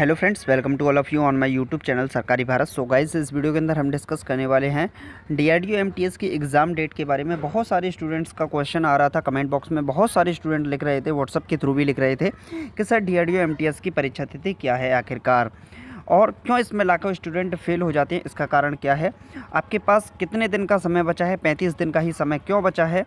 hello friends welcome to all of you on my YouTube channel Sarkari Bharat so guys इस video के अंदर हम discuss करने वाले हैं डीआरडीओ एमटीएस की एग्ज़ाम डेट के बारे में बहुत सारे स्टूडेंट्स का क्वेश्चन आ रहा था कमेंट बॉक्स में बहुत सारे स्टूडेंट लिख रहे थे व्हाट्सअप के थ्रू भी लिख रहे थे कि सर डी आर की परीक्षा तिथि क्या है आखिरकार और क्यों इसमें लाखों स्टूडेंट फेल हो जाते हैं इसका कारण क्या है आपके पास कितने दिन का समय बचा है पैंतीस दिन का ही समय क्यों बचा है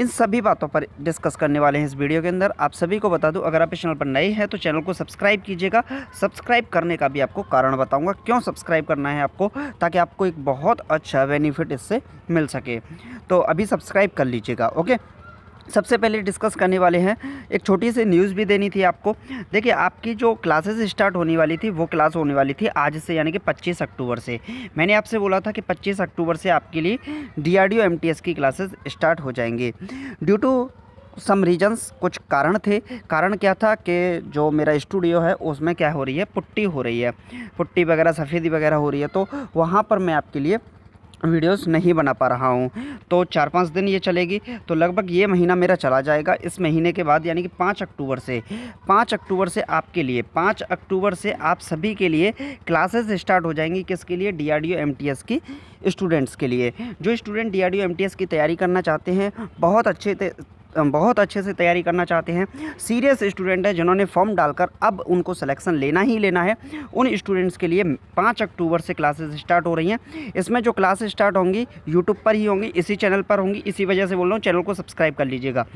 इन सभी बातों पर डिस्कस करने वाले हैं इस वीडियो के अंदर आप सभी को बता दूं अगर आप इस चैनल पर नए हैं तो चैनल को सब्सक्राइब कीजिएगा सब्सक्राइब करने का भी आपको कारण बताऊंगा क्यों सब्सक्राइब करना है आपको ताकि आपको एक बहुत अच्छा बेनिफिट इससे मिल सके तो अभी सब्सक्राइब कर लीजिएगा ओके सबसे पहले डिस्कस करने वाले हैं एक छोटी सी न्यूज़ भी देनी थी आपको देखिए आपकी जो क्लासेस स्टार्ट होने वाली थी वो क्लास होने वाली थी आज से यानी कि 25 अक्टूबर से मैंने आपसे बोला था कि 25 अक्टूबर से आपके लिए डीआरडीओ एमटीएस की क्लासेस स्टार्ट हो जाएंगी ड्यू टू सम रीजन्स कुछ कारण थे कारण क्या था कि जो मेरा स्टूडियो है उसमें क्या हो रही है पुट्टी हो रही है पुट्टी वगैरह सफ़ेदी वगैरह हो रही है तो वहाँ पर मैं आपके लिए वीडियोस नहीं बना पा रहा हूँ तो चार पाँच दिन ये चलेगी तो लगभग ये महीना मेरा चला जाएगा इस महीने के बाद यानी कि पाँच अक्टूबर से पाँच अक्टूबर से आपके लिए पाँच अक्टूबर से आप सभी के लिए क्लासेस स्टार्ट हो जाएंगी किसके लिए डी आर की स्टूडेंट्स के लिए जो स्टूडेंट डी आर की तैयारी करना चाहते हैं बहुत अच्छे बहुत अच्छे से तैयारी करना चाहते हैं सीरियस स्टूडेंट हैं जिन्होंने फॉर्म डालकर अब उनको सिलेक्शन लेना ही लेना है उन स्टूडेंट्स के लिए पाँच अक्टूबर से क्लासेस स्टार्ट हो रही हैं इसमें जो क्लासेज स्टार्ट होंगी यूट्यूब पर ही होंगी इसी चैनल पर होंगी इसी वजह से बोल रहा हूँ चैनल को सब्सक्राइब कर लीजिएगा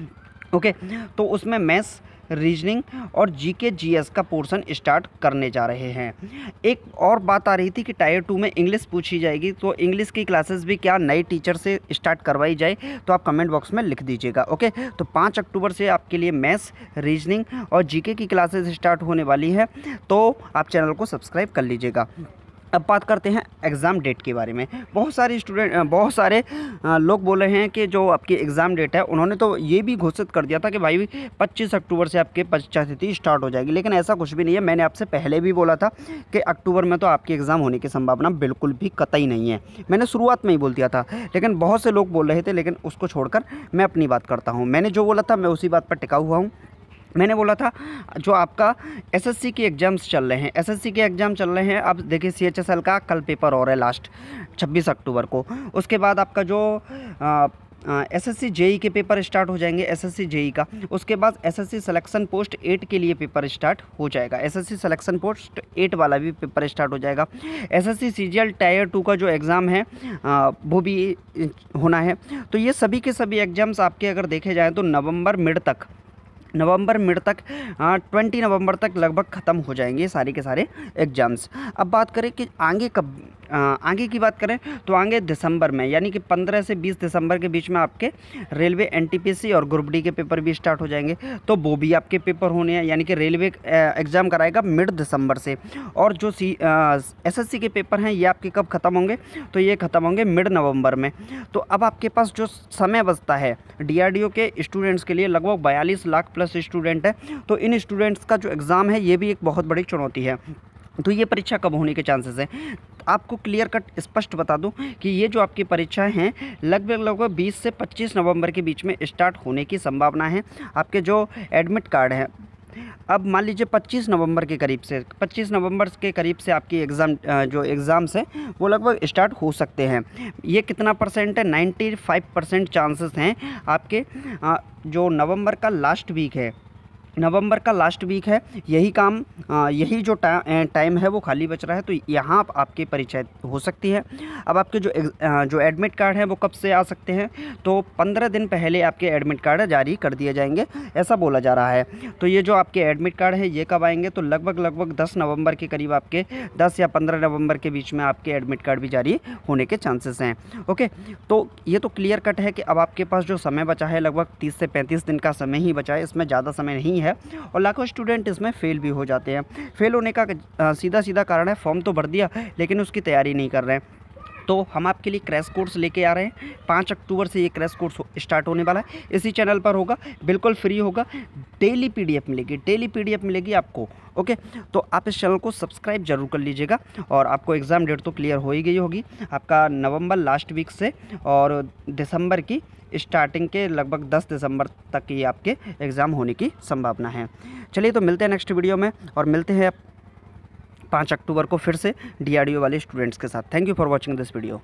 ओके तो उसमें मैथ्स रीजनिंग और जी के जी एस का पोर्सन स्टार्ट करने जा रहे हैं एक और बात आ रही थी कि टायर टू में इंग्लिश पूछी जाएगी तो इंग्लिश की क्लासेस भी क्या नए टीचर से स्टार्ट करवाई जाए तो आप कमेंट बॉक्स में लिख दीजिएगा ओके तो पाँच अक्टूबर से आपके लिए मैथ्स रीजनिंग और जी की क्लासेज स्टार्ट होने वाली है तो आप चैनल को सब्सक्राइब कर लीजिएगा अब बात करते हैं एग्ज़ाम डेट के बारे में बहुत सारे स्टूडेंट बहुत सारे लोग बोल रहे हैं कि जो आपकी एग्ज़ाम डेट है उन्होंने तो ये भी घोषित कर दिया था कि भाई 25 अक्टूबर से आपके परीक्षा तिथि स्टार्ट हो जाएगी लेकिन ऐसा कुछ भी नहीं है मैंने आपसे पहले भी बोला था कि अक्टूबर में तो आपकी एग्ज़ाम होने की संभावना बिल्कुल भी कतई नहीं है मैंने शुरुआत में ही बोल दिया था लेकिन बहुत से लोग बोल रहे थे लेकिन उसको छोड़कर मैं अपनी बात करता हूँ मैंने जो बोला था मैं उसी बात पर टिका हुआ हूँ मैंने बोला था जो आपका एसएससी के एग्ज़ाम्स चल रहे हैं एसएससी के एग्ज़ाम चल रहे हैं अब देखिए सीएचएसएल का कल पेपर हो रहा है लास्ट 26 अक्टूबर को उसके बाद आपका जो एस एस सी के पेपर स्टार्ट हो जाएंगे एस एस सी का उसके बाद S S C selection post eight के लिए पेपर स्टार्ट हो जाएगा S S C selection post eight वाला भी पेपर स्टार्ट हो जाएगा S S C C G L tier two का जो एग्ज़ाम है आ, वो भी होना है तो ये सभी के सभी एग्ज़ाम्स आपके अगर देखे जाएँ तो नवंबर मिड तक नवंबर मिड तक ट्वेंटी नवंबर तक लगभग ख़त्म हो जाएंगे सारे के सारे एग्ज़ाम्स अब बात करें कि आगे कब आगे की बात करें तो आगे दिसंबर में यानी कि 15 से 20 दिसंबर के बीच में आपके रेलवे एनटीपीसी और ग्रुप डी के पेपर भी स्टार्ट हो जाएंगे तो वो भी आपके पेपर होने हैं यानी कि रेलवे एग्ज़ाम कराएगा मिड दिसंबर से और जो सी एस सी के पेपर हैं ये आपके कब ख़त्म होंगे तो ये ख़त्म होंगे मिड नवंबर में तो अब आपके पास जो समय बचता है डी के स्टूडेंट्स के लिए लगभग बयालीस लाख प्लस स्टूडेंट है तो इन स्टूडेंट्स का जो एग्ज़ाम है ये भी एक बहुत बड़ी चुनौती है तो ये परीक्षा कब होने के चांसेस हैं आपको क्लियर कट स्पष्ट बता दूं कि ये जो आपकी परीक्षाएं हैं लगभग लगभग 20 से 25 नवंबर के बीच में स्टार्ट होने की संभावना है आपके जो एडमिट कार्ड हैं अब मान लीजिए 25 नवंबर के करीब से 25 नवंबर के करीब से आपकी एग्ज़ाम जो एग्ज़ाम्स हैं वो लगभग स्टार्ट हो सकते हैं ये कितना परसेंट है 95 परसेंट चांसेस हैं आपके जो नवंबर का लास्ट वीक है नवंबर का लास्ट वीक है यही काम यही जो टाइम है वो खाली बच रहा है तो यहाँ आप, परिचय हो सकती है अब आपके जो जो एडमिट कार्ड हैं वो कब से आ सकते हैं तो पंद्रह दिन पहले आपके एडमिट कार्ड जारी कर दिए जाएंगे ऐसा बोला जा रहा है तो ये जो आपके एडमिट कार्ड है ये कब आएंगे तो लगभग लगभग दस नवंबर के करीब आपके दस या पंद्रह नवंबर के बीच में आपके एडमिट कार्ड भी जारी होने के चांसेस हैं ओके तो ये तो क्लियर कट है कि अब आपके पास जो समय बचा है लगभग तीस से पैंतीस दिन का समय ही बचा है इसमें ज़्यादा समय नहीं है है और लाखों स्टूडेंट इसमें फ़ेल भी हो जाते हैं फेल होने का सीधा सीधा कारण है फॉर्म तो भर दिया लेकिन उसकी तैयारी नहीं कर रहे हैं तो हम आपके लिए क्रैश कोर्स लेके आ रहे हैं पाँच अक्टूबर से ये क्रैश कोर्स हो, स्टार्ट होने वाला है इसी चैनल पर होगा बिल्कुल फ्री होगा डेली पीडीएफ मिलेगी डेली पीडीएफ मिलेगी आपको ओके तो आप इस चैनल को सब्सक्राइब जरूर कर लीजिएगा और आपको एग्ज़ाम डेट तो क्लियर हो ही गई होगी आपका नवम्बर लास्ट वीक से और दिसंबर की स्टार्टिंग के लगभग 10 दिसंबर तक ये आपके एग्ज़ाम होने की संभावना है चलिए तो मिलते हैं नेक्स्ट वीडियो में और मिलते हैं पाँच अक्टूबर को फिर से डी वाले स्टूडेंट्स के साथ thank you for watching this video